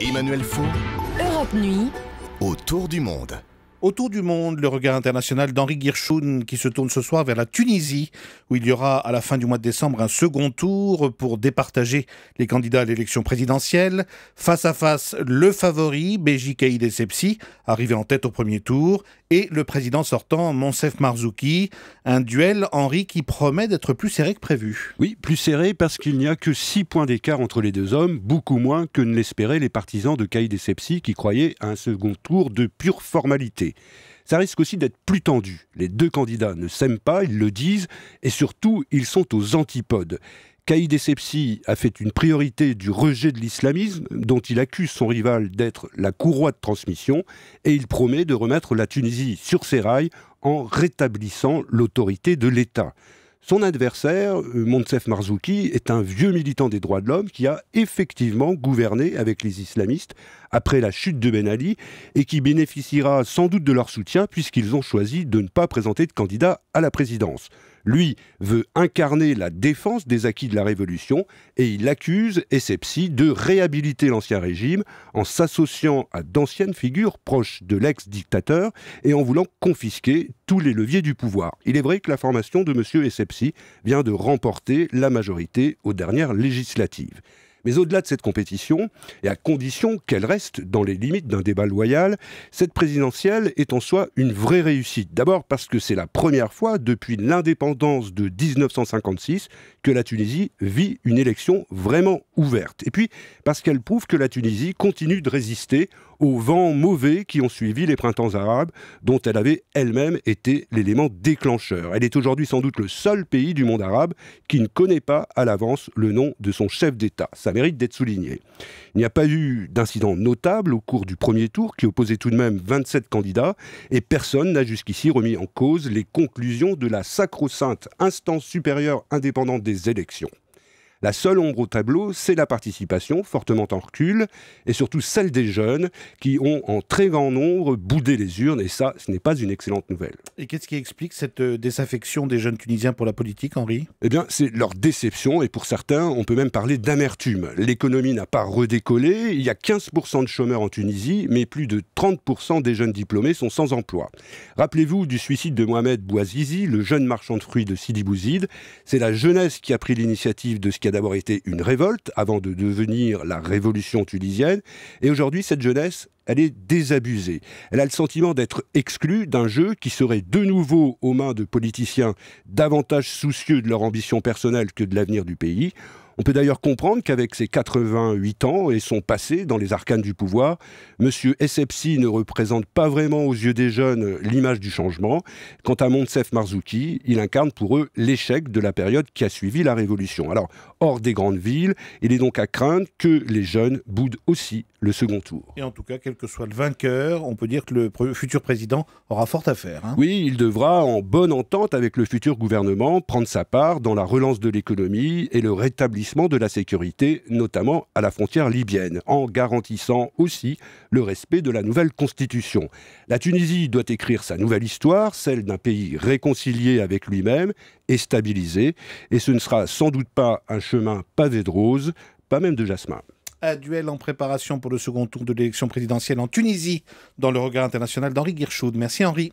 Emmanuel Faux. Europe Nuit. Autour du monde. Autour du monde, le regard international d'Henri Girshoun qui se tourne ce soir vers la Tunisie, où il y aura à la fin du mois de décembre un second tour pour départager les candidats à l'élection présidentielle. Face à face, le favori, Béji Caïd Essebsi, arrivé en tête au premier tour, et le président sortant Monsef Marzouki. Un duel, Henri, qui promet d'être plus serré que prévu. Oui, plus serré parce qu'il n'y a que six points d'écart entre les deux hommes, beaucoup moins que ne l'espéraient les partisans de Caïd Essebsi qui croyaient à un second tour de pure formalité. Ça risque aussi d'être plus tendu. Les deux candidats ne s'aiment pas, ils le disent, et surtout, ils sont aux antipodes. Caïd Essebsi a fait une priorité du rejet de l'islamisme, dont il accuse son rival d'être la courroie de transmission, et il promet de remettre la Tunisie sur ses rails en rétablissant l'autorité de l'État. Son adversaire, euh, Montsef Marzouki, est un vieux militant des droits de l'homme qui a effectivement gouverné avec les islamistes après la chute de Ben Ali et qui bénéficiera sans doute de leur soutien puisqu'ils ont choisi de ne pas présenter de candidat à la présidence. Lui veut incarner la défense des acquis de la Révolution et il accuse Essepsi de réhabiliter l'ancien régime en s'associant à d'anciennes figures proches de l'ex-dictateur et en voulant confisquer tous les leviers du pouvoir. Il est vrai que la formation de M. Essepsi vient de remporter la majorité aux dernières législatives. Mais au-delà de cette compétition, et à condition qu'elle reste dans les limites d'un débat loyal, cette présidentielle est en soi une vraie réussite. D'abord parce que c'est la première fois depuis l'indépendance de 1956 que la Tunisie vit une élection vraiment ouverte. Et puis parce qu'elle prouve que la Tunisie continue de résister aux vents mauvais qui ont suivi les printemps arabes, dont elle avait elle-même été l'élément déclencheur. Elle est aujourd'hui sans doute le seul pays du monde arabe qui ne connaît pas à l'avance le nom de son chef d'État. Ça mérite d'être souligné. Il n'y a pas eu d'incident notable au cours du premier tour qui opposait tout de même 27 candidats et personne n'a jusqu'ici remis en cause les conclusions de la sacro-sainte instance supérieure indépendante des élections. La seule ombre au tableau, c'est la participation, fortement en recul, et surtout celle des jeunes qui ont en très grand nombre boudé les urnes, et ça, ce n'est pas une excellente nouvelle. Et qu'est-ce qui explique cette euh, désaffection des jeunes Tunisiens pour la politique, Henri Eh bien, c'est leur déception, et pour certains, on peut même parler d'amertume. L'économie n'a pas redécollé, il y a 15% de chômeurs en Tunisie, mais plus de 30% des jeunes diplômés sont sans emploi. Rappelez-vous du suicide de Mohamed Bouazizi, le jeune marchand de fruits de Sidi Bouzid. C'est la jeunesse qui a pris l'initiative de ce qui d'abord été une révolte avant de devenir la révolution tunisienne. Et aujourd'hui, cette jeunesse, elle est désabusée. Elle a le sentiment d'être exclue d'un jeu qui serait de nouveau aux mains de politiciens davantage soucieux de leur ambition personnelle que de l'avenir du pays. On peut d'ailleurs comprendre qu'avec ses 88 ans et son passé dans les arcanes du pouvoir, M. Essepsi ne représente pas vraiment aux yeux des jeunes l'image du changement. Quant à Montsef Marzouki, il incarne pour eux l'échec de la période qui a suivi la Révolution. Alors, hors des grandes villes, il est donc à craindre que les jeunes boudent aussi le second tour. Et en tout cas, quel que soit le vainqueur, on peut dire que le futur président aura fort à faire. Hein. oui, il devra, en bonne entente avec le futur gouvernement, prendre sa part dans la relance de l'économie et le rétablissement de la sécurité, notamment à la frontière libyenne, en garantissant aussi le respect de la nouvelle constitution. La Tunisie doit écrire sa nouvelle histoire, celle d'un pays réconcilié avec lui-même et stabilisé, et ce ne sera sans doute pas un chemin pavé de roses, pas même de jasmin un duel en préparation pour le second tour de l'élection présidentielle en Tunisie, dans le regard international d'Henri Guirchoud. Merci Henri.